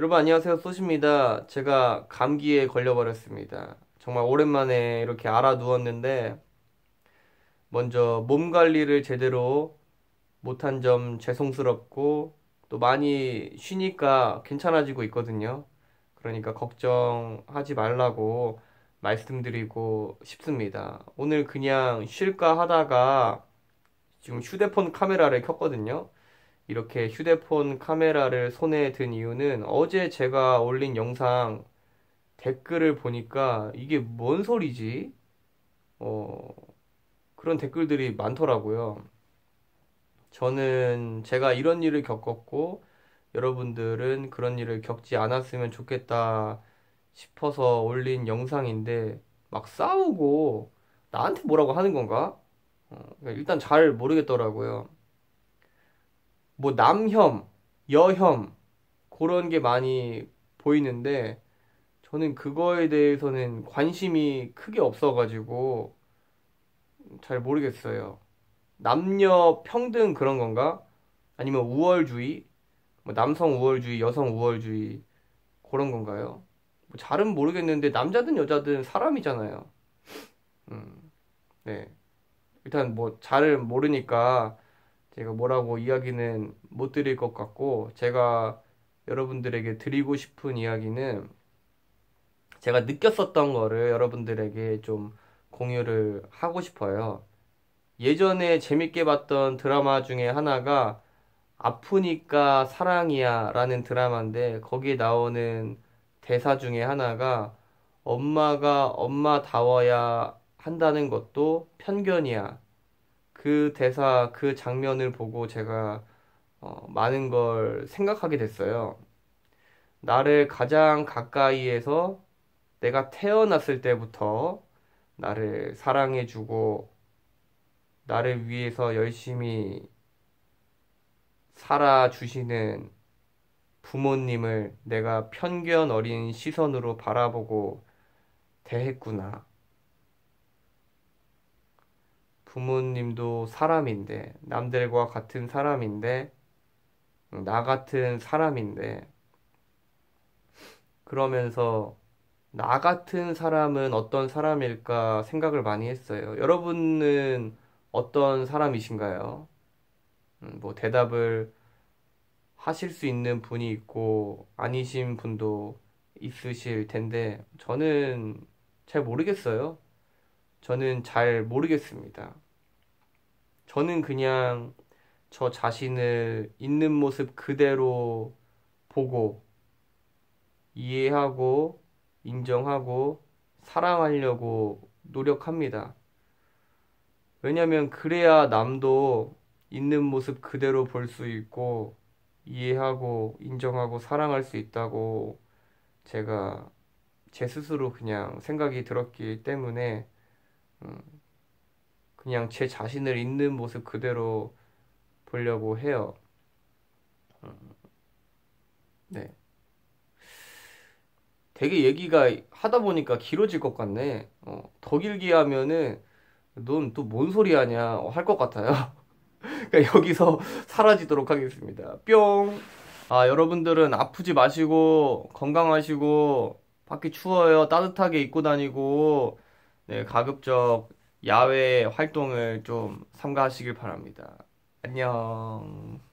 여러분 안녕하세요 소시입니다 제가 감기에 걸려버렸습니다 정말 오랜만에 이렇게 알아 누웠는데 먼저 몸 관리를 제대로 못한 점 죄송스럽고 또 많이 쉬니까 괜찮아지고 있거든요 그러니까 걱정하지 말라고 말씀드리고 싶습니다 오늘 그냥 쉴까 하다가 지금 휴대폰 카메라를 켰거든요 이렇게 휴대폰 카메라를 손에 든 이유는 어제 제가 올린 영상 댓글을 보니까 이게 뭔 소리지? 어, 그런 댓글들이 많더라고요. 저는 제가 이런 일을 겪었고 여러분들은 그런 일을 겪지 않았으면 좋겠다 싶어서 올린 영상인데 막 싸우고 나한테 뭐라고 하는 건가? 어, 그러니까 일단 잘 모르겠더라고요. 뭐 남혐, 여혐 그런 게 많이 보이는데 저는 그거에 대해서는 관심이 크게 없어가지고 잘 모르겠어요. 남녀 평등 그런 건가? 아니면 우월주의? 뭐 남성 우월주의, 여성 우월주의 그런 건가요? 뭐 잘은 모르겠는데 남자든 여자든 사람이잖아요. 음, 네. 일단 뭐 잘을 모르니까 제가 뭐라고 이야기는 못 드릴 것 같고 제가 여러분들에게 드리고 싶은 이야기는 제가 느꼈었던 거를 여러분들에게 좀 공유를 하고 싶어요. 예전에 재밌게 봤던 드라마 중에 하나가 아프니까 사랑이야 라는 드라마인데 거기에 나오는 대사 중에 하나가 엄마가 엄마다워야 한다는 것도 편견이야. 그 대사, 그 장면을 보고 제가 어, 많은 걸 생각하게 됐어요. 나를 가장 가까이에서 내가 태어났을 때부터 나를 사랑해주고 나를 위해서 열심히 살아주시는 부모님을 내가 편견 어린 시선으로 바라보고 대했구나. 부모님도 사람인데, 남들과 같은 사람인데, 음, 나 같은 사람인데, 그러면서 나 같은 사람은 어떤 사람일까 생각을 많이 했어요. 여러분은 어떤 사람이신가요? 음, 뭐 대답을 하실 수 있는 분이 있고 아니신 분도 있으실 텐데 저는 잘 모르겠어요. 저는 잘 모르겠습니다. 저는 그냥 저 자신을 있는 모습 그대로 보고 이해하고 인정하고 사랑하려고 노력합니다. 왜냐면 그래야 남도 있는 모습 그대로 볼 수 있고 이해하고 인정하고 사랑할 수 있다고 제가 제 스스로 그냥 생각이 들었기 때문에 그냥 제 자신을 있는 모습 그대로 보려고 해요. 음. 네. 되게 얘기가 하다 보니까 길어질 것 같네. 어, 더 길게 하면은 넌 또 뭔 소리 하냐 어, 할것 같아요. 그러니까 여기서 사라지도록 하겠습니다. 뿅. 아 여러분들은 아프지 마시고 건강하시고 밖에 추워요. 따뜻하게 입고 다니고 네, 가급적 야외 활동을 좀 삼가하시길 바랍니다. 안녕.